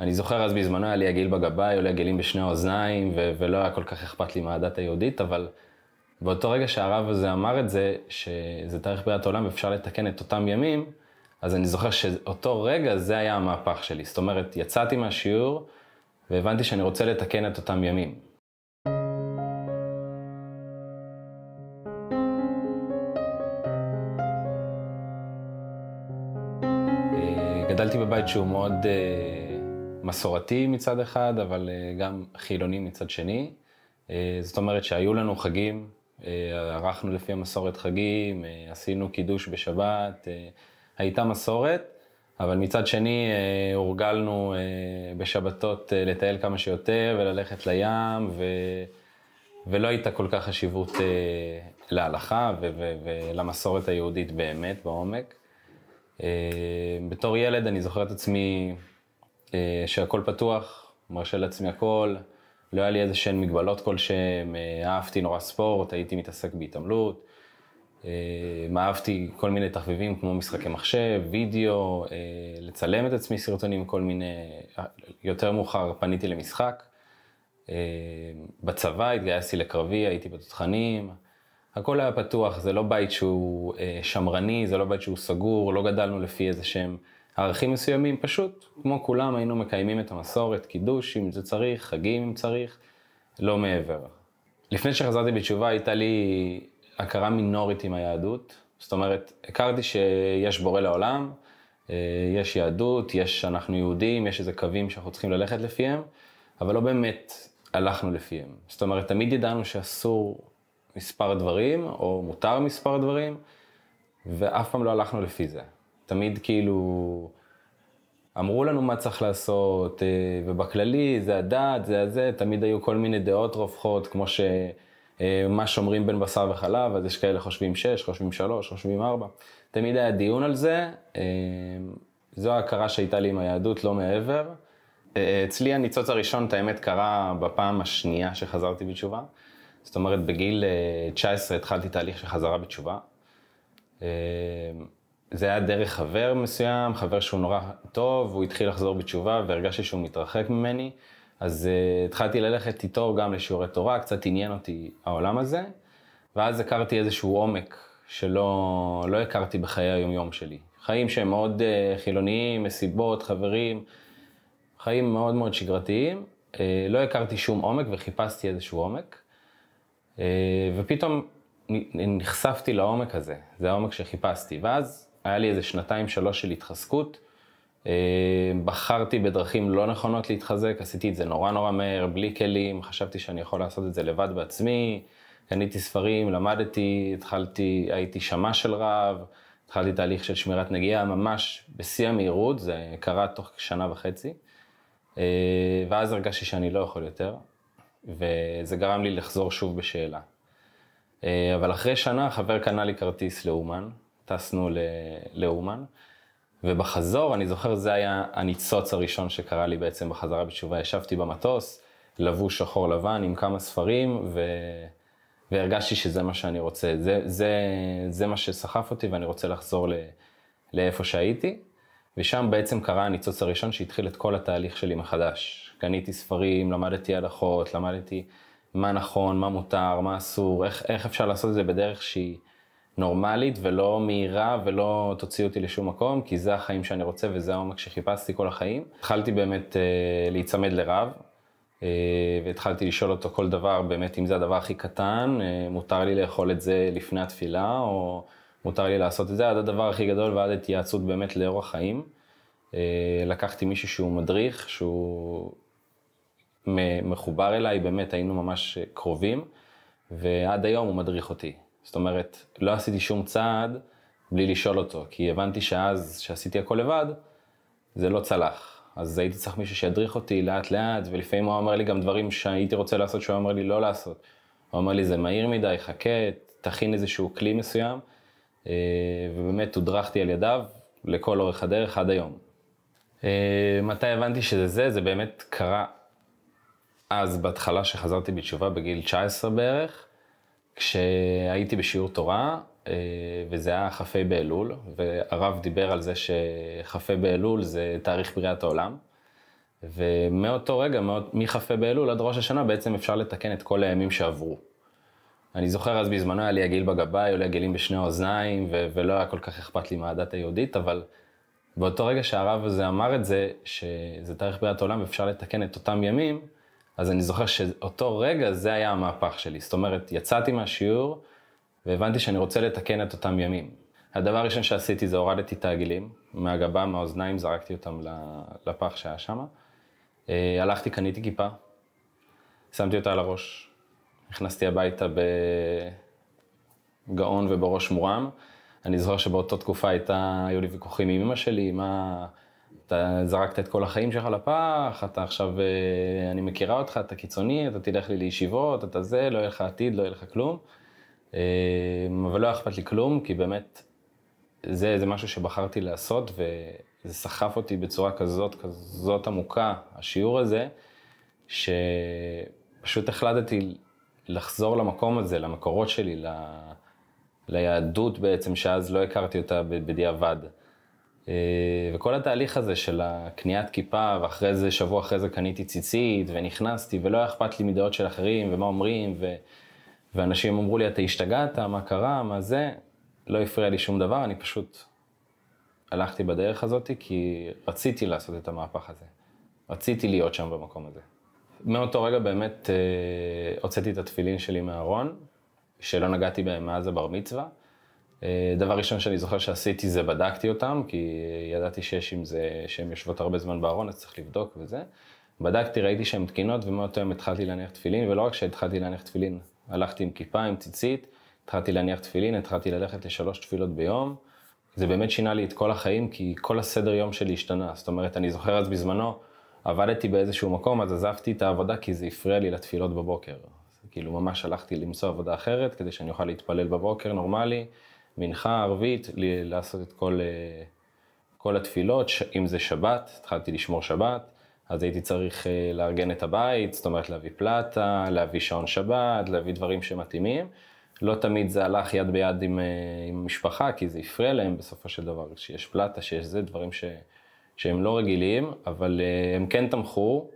אני זוכר אז בזמנו היה לי הגיל בגבאי, היו לי הגילים בשני האוזניים, ו- ולא היה כל כך אכפת לי מהדת היהודית, אבל באותו רגע שהרב הזה אמר את זה, שזה תאריך בריאת העולם ואפשר לתקן את אותם ימים, אז אני זוכר שאותו רגע זה היה המהפך שלי. זאת אומרת, יצאתי מהשיעור והבנתי שאני רוצה לתקן את אותם ימים. אה, גדלתי בבית שהוא מאוד... אה, מסורתי מצד אחד, אבל אה, גם חילוני מצד שני. אה, זאת אומרת שהיו לנו חגים, אה, ערכנו לפי המסורת חגים, עשינו קידוש בשבת, הייתה מסורת, אבל מצד שני הורגלנו בשבתות לטייל כמה שיותר וללכת לים, ו... ולא הייתה כל כך חשיבות להלכה ולמסורת היהודית באמת בעומק. בתור ילד אני זוכר את עצמי אה, שהכל פתוח, מרשה לעצמי הכל, לא היה לי איזה שהן מגבלות כלשהן, אה, אהבתי נורא ספורט, הייתי מתעסק בהתעמלות, אה, אהבתי כל מיני תחביבים כמו משחקי מחשב, וידאו, לצלם את עצמי סרטונים, כל מיני, יותר מאוחר פניתי למשחק. בצבא התגייסתי לקרבי, הייתי בתותחנים, הכל היה פתוח, זה לא בית שהוא אה, שמרני, זה לא בית שהוא סגור, לא גדלנו לפי איזה שהם... ערכים מסוימים, פשוט, כמו כולם, היינו מקיימים את המסורת, קידוש, אם זה צריך, חגים אם צריך, לא מעבר. לפני שחזרתי בתשובה, הייתה לי הכרה מינורית עם היהדות. זאת אומרת, הכרתי שיש בורא לעולם, אה, יש יהדות, יש אנחנו יהודים, יש איזה קווים שאנחנו צריכים ללכת לפיהם, אבל לא באמת הלכנו לפיהם. זאת אומרת, תמיד ידענו שאסור מספר דברים, או מותר מספר דברים, ואף פעם לא הלכנו לפי זה. תמיד כאילו אמרו לנו מה צריך לעשות, אה, ובכללי זה הדת, זה הזה, תמיד היו כל מיני דעות רווחות, כמו שמה אה, שומרים בין בשר וחלב, אז יש כאלה חושבים שש, חושבים שלוש, חושבים ארבע. תמיד היה דיון על זה, אה, זו ההכרה שהייתה לי עם היהדות, לא מעבר. אצלי הניצוץ הראשון, את האמת, קרה בפעם השנייה שחזרתי בתשובה. זאת אומרת, בגיל 19 התחלתי תהליך של חזרה בתשובה. זה היה דרך חבר מסוים, חבר שהוא נורא טוב, הוא התחיל לחזור בתשובה והרגשתי שהוא מתרחק ממני. אז uh, התחלתי ללכת איתו גם לשיעורי תורה, קצת עניין אותי העולם הזה. ואז הכרתי איזשהו עומק שלא לא הכרתי בחיי היומיום שלי. חיים שהם מאוד uh, חילוניים, מסיבות, חברים, חיים מאוד מאוד שגרתיים. Uh, לא הכרתי שום עומק וחיפשתי איזשהו עומק. Uh, ופתאום נחשפתי לעומק הזה, זה העומק שחיפשתי. ואז היה לי איזה שנתיים, שלוש של התחזקות. אה, בחרתי בדרכים לא נכונות להתחזק, עשיתי את זה נורא נורא מהר, בלי כלים, חשבתי שאני יכול לעשות את זה לבד בעצמי. קניתי ספרים, למדתי, התחלתי, הייתי שמע של רב, התחלתי תהליך של שמירת נגיעה ממש בשיא המהירות, זה קרה תוך שנה וחצי. אה, ואז הרגשתי שאני לא יכול יותר, וזה גרם לי לחזור שוב בשאלה. אה, אבל אחרי שנה חבר קנה לי כרטיס לאומן, טסנו לאומן, ובחזור, אני זוכר, זה היה הניצוץ הראשון שקרה לי בעצם בחזרה בתשובה. ישבתי במטוס, לבוש שחור לבן עם כמה ספרים, ו... והרגשתי שזה מה שאני רוצה. זה, זה, זה מה שסחף אותי ואני רוצה לחזור ל... לאיפה שהייתי. ושם בעצם קרה הניצוץ הראשון שהתחיל את כל התהליך שלי מחדש. קניתי ספרים, למדתי הלכות, למדתי מה נכון, מה מותר, מה אסור, איך, איך אפשר לעשות את זה בדרך שהיא נורמלית ולא מהירה ולא תוציא אותי לשום מקום, כי זה החיים שאני רוצה וזה העומק שחיפשתי כל החיים. התחלתי באמת אה, להיצמד לרב, אה, והתחלתי לשאול אותו כל דבר, באמת אם זה הדבר הכי קטן, אה, מותר לי לאכול את זה לפני התפילה, או מותר לי לעשות את זה, עד הדבר הכי גדול ועד התייעצות באמת לאורח חיים. אה, לקחתי מישהו שהוא מדריך, שהוא מחובר אליי, באמת היינו ממש אה, קרובים, ועד היום הוא מדריך אותי. זאת אומרת, לא עשיתי שום צעד בלי לשאול אותו, כי הבנתי שאז, שעשיתי הכל לבד, זה לא צלח. אז הייתי צריך מישהו שידריך אותי לאט לאט, ולפעמים הוא אמר לי גם דברים שהייתי רוצה לעשות, שהוא אמר לי לא לעשות. הוא אמר לי, זה מהיר מדי, חכה, תכין איזשהו כלי מסוים, אה, ובאמת הודרכתי על ידיו לכל אורך הדרך עד היום. אה, מתי הבנתי שזה זה? זה באמת קרה אז בהתחלה שחזרתי בתשובה בגיל 19 בערך. כשהייתי בשיעור תורה, אה, וזה היה כ"ה באלול, והרב דיבר על זה שכ"ה באלול זה תאריך בריאת העולם. ומאותו רגע, מכ"ה באלול עד ראש השנה, בעצם אפשר לתקן את כל הימים שעברו. אני זוכר אז בזמנו היה לי עגיל בגבאי, היו לי עגילים בשני האוזניים, ו- ולא היה כל כך אכפת לי מהדת היהודית, אבל באותו רגע שהרב הזה אמר את זה, שזה תאריך בריאת העולם אפשר לתקן את אותם ימים, אז אני זוכר שאותו רגע זה היה המהפך שלי. זאת אומרת, יצאתי מהשיעור והבנתי שאני רוצה לתקן את אותם ימים. הדבר הראשון שעשיתי זה הורדתי את העגילים מהגבה, מהאוזניים, זרקתי אותם לפח שהיה שם. אה, הלכתי, קניתי כיפה, שמתי אותה על הראש, נכנסתי הביתה בגאון ובראש מורם. אני זוכר שבאותה תקופה הייתה, היו לי ויכוחים עם אמא שלי, מה... אתה זרקת את כל החיים שלך לפח, אתה עכשיו, אה, אני מכירה אותך, אתה קיצוני, אתה תלך לי לישיבות, אתה זה, לא יהיה לך עתיד, לא יהיה לך כלום. אה, אבל לא היה אכפת לי כלום, כי באמת, זה, זה משהו שבחרתי לעשות, וזה סחף אותי בצורה כזאת, כזאת עמוקה, השיעור הזה, שפשוט החלטתי לחזור למקום הזה, למקורות שלי, ל... ליהדות בעצם, שאז לא הכרתי אותה בדיעבד. אה, וכל התהליך הזה של הקניית כיפה, ואחרי זה, שבוע אחרי זה קניתי ציצית, ונכנסתי, ולא היה אכפת לי מדעות של אחרים, ומה אומרים, ו... ואנשים אמרו לי, אתה השתגעת, מה קרה, מה זה, לא הפריע לי שום דבר, אני פשוט הלכתי בדרך הזאת, כי רציתי לעשות את המהפך הזה. רציתי להיות שם במקום הזה. מאותו רגע באמת אה, הוצאתי את התפילין שלי מהארון, שלא נגעתי בהם מאז הבר מצווה. אה, דבר ראשון שאני זוכר שעשיתי זה בדקתי אותם, כי ידעתי שיש עם זה, שהן יושבות הרבה זמן בארון, אז צריך לבדוק וזה. בדקתי, ראיתי שהן תקינות, ומאותו יום התחלתי להניח תפילין, ולא רק שהתחלתי להניח תפילין, הלכתי עם כיפה, עם ציצית, התחלתי להניח תפילין, התחלתי ללכת לשלוש תפילות ביום. זה באמת שינה לי את כל החיים, כי כל הסדר יום שלי השתנה. זאת אומרת, אני זוכר אז בזמנו, עבדתי באיזשהו מקום, אז עזבתי את העבודה, כי זה הפריע לי לתפילות בבוקר. כאילו, ממש הלכתי למצוא עבודה אחרת, כדי שאני אוכל להתפלל בבוקר נורמלי. מנחה ערבית, לעשות את כל, אה, כל התפילות, אם זה שבת, התחלתי לשמור שבת, אז הייתי צריך אה, לארגן את הבית, זאת אומרת להביא פלטה, להביא שעון שבת, להביא דברים שמתאימים. לא תמיד זה הלך יד ביד עם, אה, עם המשפחה, כי זה הפריע להם בסופו של דבר, שיש פלטה, שיש זה, דברים ש, שהם לא רגילים, אבל הם כן תמכו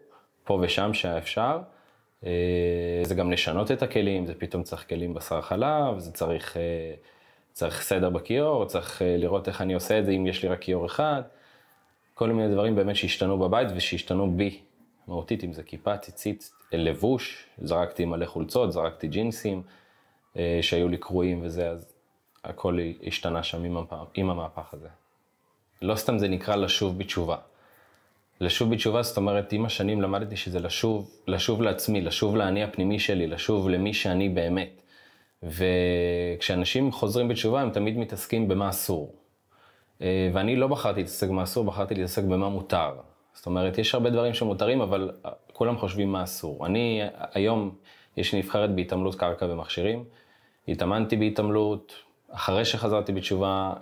פה ושם שהיה אפשר. זה גם לשנות את הכלים, זה פתאום צריך כלים בשר חלב, זה צריך צריך סדר בכיור, צריך אה, לראות איך אני עושה את זה אם יש לי רק כיור אחד. כל מיני דברים באמת שהשתנו בבית ושהשתנו בי מהותית, אם זה כיפה, ציצית, לבוש, זרקתי מלא חולצות, זרקתי ג'ינסים אה, שהיו לי קרועים וזה, אז הכל השתנה שם עם, המפה, עם המהפך הזה. לא סתם זה נקרא לשוב בתשובה. לשוב בתשובה, זאת אומרת, עם השנים למדתי שזה לשוב, לשוב לעצמי, לשוב לאני הפנימי שלי, לשוב למי שאני באמת. וכשאנשים חוזרים בתשובה הם תמיד מתעסקים במה אסור. אה, ואני לא בחרתי להתעסק במה אסור, בחרתי להתעסק במה מותר. זאת אומרת, יש הרבה דברים שמותרים, אבל אה, כולם חושבים מה אסור. אני אה, היום, יש לי נבחרת בהתעמלות קרקע ומכשירים. התאמנתי בהתעמלות, אחרי שחזרתי בתשובה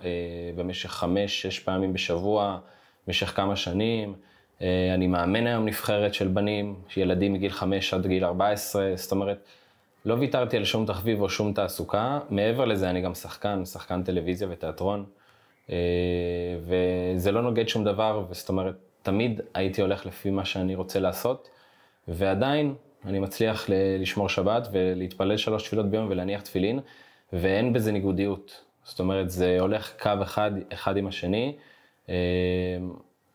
במשך חמש-שש פעמים בשבוע, במשך כמה שנים. אני מאמן היום נבחרת של בנים, ילדים מגיל חמש עד גיל ארבע עשרה, זאת אומרת, לא ויתרתי על שום תחביב או שום תעסוקה. מעבר לזה, אני גם שחקן, שחקן טלוויזיה ותיאטרון, אה, וזה לא נוגד שום דבר, זאת אומרת, תמיד הייתי הולך לפי מה שאני רוצה לעשות, ועדיין אני מצליח לשמור שבת ולהתפלל שלוש תפילות ביום ולהניח תפילין, ואין בזה ניגודיות. זאת אומרת, זה הולך קו אחד, אחד עם השני. אה,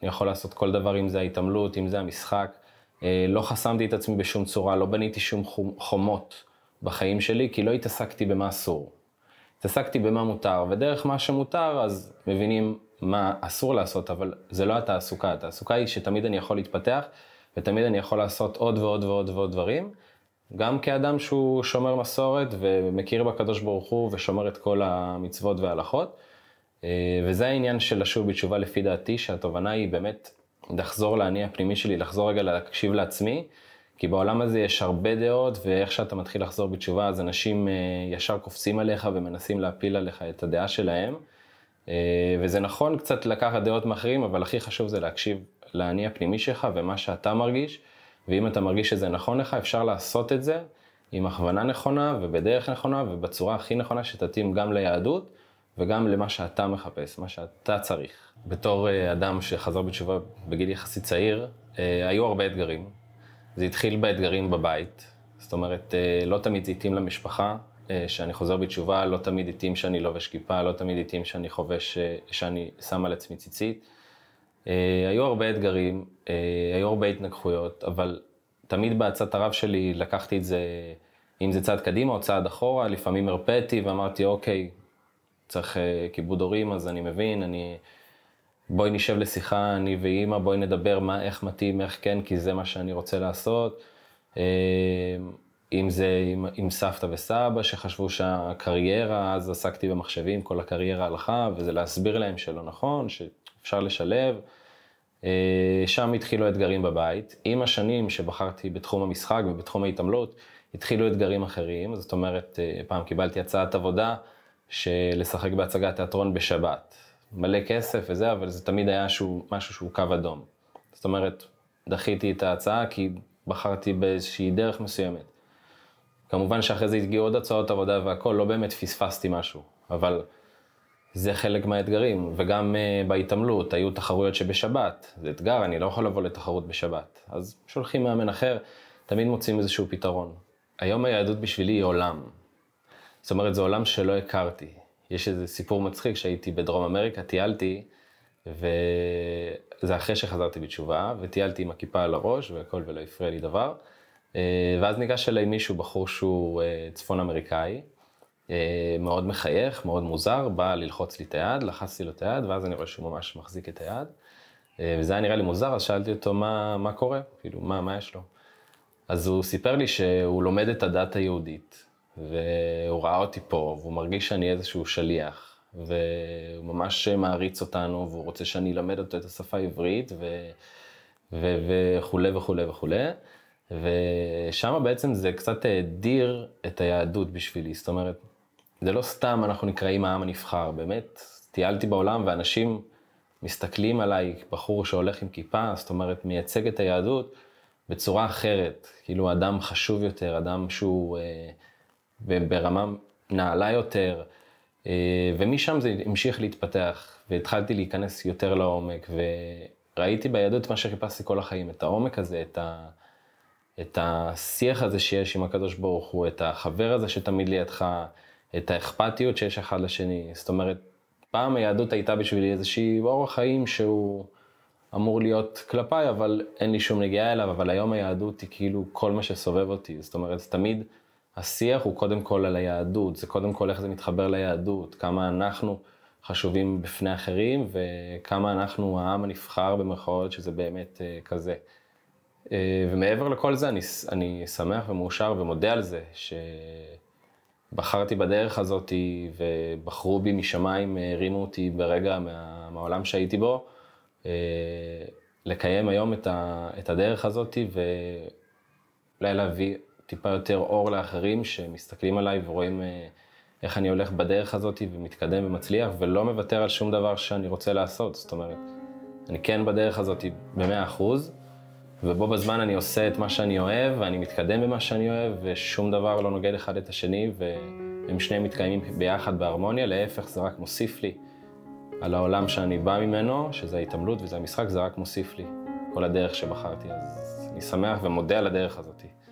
אני יכול לעשות כל דבר, אם זה ההתעמלות, אם זה המשחק. אה, לא חסמתי את עצמי בשום צורה, לא בניתי שום חומות. בחיים שלי, כי לא התעסקתי במה אסור. התעסקתי במה מותר, ודרך מה שמותר אז מבינים מה אסור לעשות, אבל זה לא התעסוקה. התעסוקה היא שתמיד אני יכול להתפתח, ותמיד אני יכול לעשות עוד ועוד ועוד ועוד דברים, גם כאדם שהוא שומר מסורת ומכיר בקדוש ברוך הוא ושומר את כל המצוות וההלכות. אה, וזה העניין של לשוב בתשובה לפי דעתי, שהתובנה היא באמת לחזור לאני הפנימי שלי, לחזור רגע להקשיב לעצמי, כי בעולם הזה יש הרבה דעות, ואיך שאתה מתחיל לחזור בתשובה, אז אנשים אה, ישר קופצים עליך ומנסים להפיל עליך את הדעה שלהם. אה, וזה נכון קצת לקחת דעות מאחרים, אבל הכי חשוב זה להקשיב לאני הפנימי שלך ומה שאתה מרגיש, ואם אתה מרגיש שזה נכון לך, אפשר לעשות את זה עם הכוונה נכונה ובדרך נכונה ובצורה הכי נכונה שתתאים גם ליהדות וגם למה שאתה מחפש, מה שאתה צריך. בתור אה, אדם שחזר בתשובה בגיל יחסית צעיר, היו הרבה אתגרים. זה התחיל באתגרים בבית, זאת אומרת, אה, לא תמיד זה התאים למשפחה, אה, שאני חוזר בתשובה, לא תמיד התאים שאני לובש כיפה, לא תמיד התאים שאני חובש, אה, שאני שם על עצמי ציצית. היו הרבה אתגרים, היו הרבה התנגחויות, אבל תמיד בעצת הרב שלי לקחתי את זה, אם זה צעד קדימה או צעד אחורה, לפעמים הרפאתי ואמרתי, אוקיי, צריך כיבוד הורים, אז אני מבין, אני בואי נשב לשיחה, אני ואימא, בואי נדבר מה, איך מתאים, איך כן, כי זה מה שאני רוצה לעשות. אה, אם זה עם, עם סבתא וסבא, שחשבו שהקריירה, אז עסקתי במחשבים, כל הקריירה הלכה, וזה להסביר להם שלא נכון, שאפשר לשלב. אה, שם התחילו אתגרים בבית. עם השנים שבחרתי בתחום המשחק ובתחום ההתעמלות, התחילו אתגרים אחרים. זאת אומרת, אה, פעם קיבלתי הצעת עבודה של לשחק בהצגת תיאטרון בשבת. מלא כסף וזה, אבל זה תמיד היה שהוא, משהו שהוא קו אדום. זאת אומרת, דחיתי את ההצעה כי בחרתי באיזושהי דרך מסוימת. כמובן שאחרי זה הגיעו עוד הצעות עבודה והכל, לא באמת פספסתי משהו, אבל זה חלק מהאתגרים, וגם uh, בהתעמלות, היו תחרויות שבשבת, זה אתגר, אני לא יכול לבוא לתחרות בשבת. אז שולחים מאמן אחר, תמיד מוצאים איזשהו פתרון. היום היהדות בשבילי היא עולם. זאת אומרת, זה עולם שלא הכרתי. יש איזה סיפור מצחיק שהייתי בדרום אמריקה, טיילתי, וזה אחרי שחזרתי בתשובה, וטיילתי עם הכיפה על הראש והכל ולא הפריע לי דבר. אה, ואז ניגש אליי מישהו, בחור שהוא אה, צפון אמריקאי, אה, מאוד מחייך, מאוד מוזר, בא ללחוץ לי את היד, לחצתי לו את היד, ואז אני רואה שהוא ממש מחזיק את היד. וזה היה נראה לי מוזר, אז שאלתי אותו מה, מה קורה, כאילו, מה, מה יש לו? אז הוא סיפר לי שהוא לומד את הדת היהודית, והוא ראה אותי פה, והוא מרגיש שאני איזשהו שליח, והוא ממש מעריץ אותנו, והוא רוצה שאני אלמד אותו את השפה העברית, ו... ו... וכולי וכולי וכולי. ושם בעצם זה קצת האדיר את היהדות בשבילי, זאת אומרת, זה לא סתם אנחנו נקראים העם הנבחר, באמת, טיילתי בעולם ואנשים מסתכלים עליי, בחור שהולך עם כיפה, זאת אומרת, מייצג את היהדות בצורה אחרת, כאילו אדם חשוב יותר, אדם שהוא... אה, וברמה נעלה יותר, אה, ומשם זה המשיך להתפתח, והתחלתי להיכנס יותר לעומק, וראיתי ביהדות מה שחיפשתי כל החיים, את העומק הזה, את, ה... את השיח הזה שיש עם הקדוש ברוך הוא, את החבר הזה שתמיד לידך, את האכפתיות שיש אחד לשני. זאת אומרת, פעם היהדות הייתה בשבילי איזושהי אורח חיים שהוא אמור להיות כלפיי, אבל אין לי שום נגיעה אליו, אבל היום היהדות היא כאילו כל מה שסובב אותי. זאת אומרת, תמיד השיח הוא קודם כל על היהדות, זה קודם כל איך זה מתחבר ליהדות, כמה אנחנו חשובים בפני אחרים וכמה אנחנו העם הנבחר במרכאות, שזה באמת אה, כזה. אה, ומעבר לכל זה, אני, אני שמח ומאושר ומודה על זה, שבחרתי בדרך הזאת ובחרו בי משמיים, הרימו אותי ברגע מה, מהעולם שהייתי בו, אה, לקיים היום את, ה, את הדרך הזאת ואולי להביא טיפה יותר אור לאחרים שמסתכלים עליי ורואים אה, איך אני הולך בדרך הזאת ומתקדם ומצליח, ולא מוותר על שום דבר שאני רוצה לעשות. זאת אומרת, אני כן בדרך הזאת במאה אחוז, ובו בזמן אני עושה את מה שאני אוהב, ואני מתקדם במה שאני אוהב, ושום דבר לא נוגד אחד את השני, והם שניהם מתקיימים ביחד בהרמוניה, להפך, זה רק מוסיף לי על העולם שאני בא ממנו, שזה ההתעמלות וזה המשחק, זה רק מוסיף לי, כל הדרך שבחרתי. אז אני שמח ומודה על הדרך הזאת.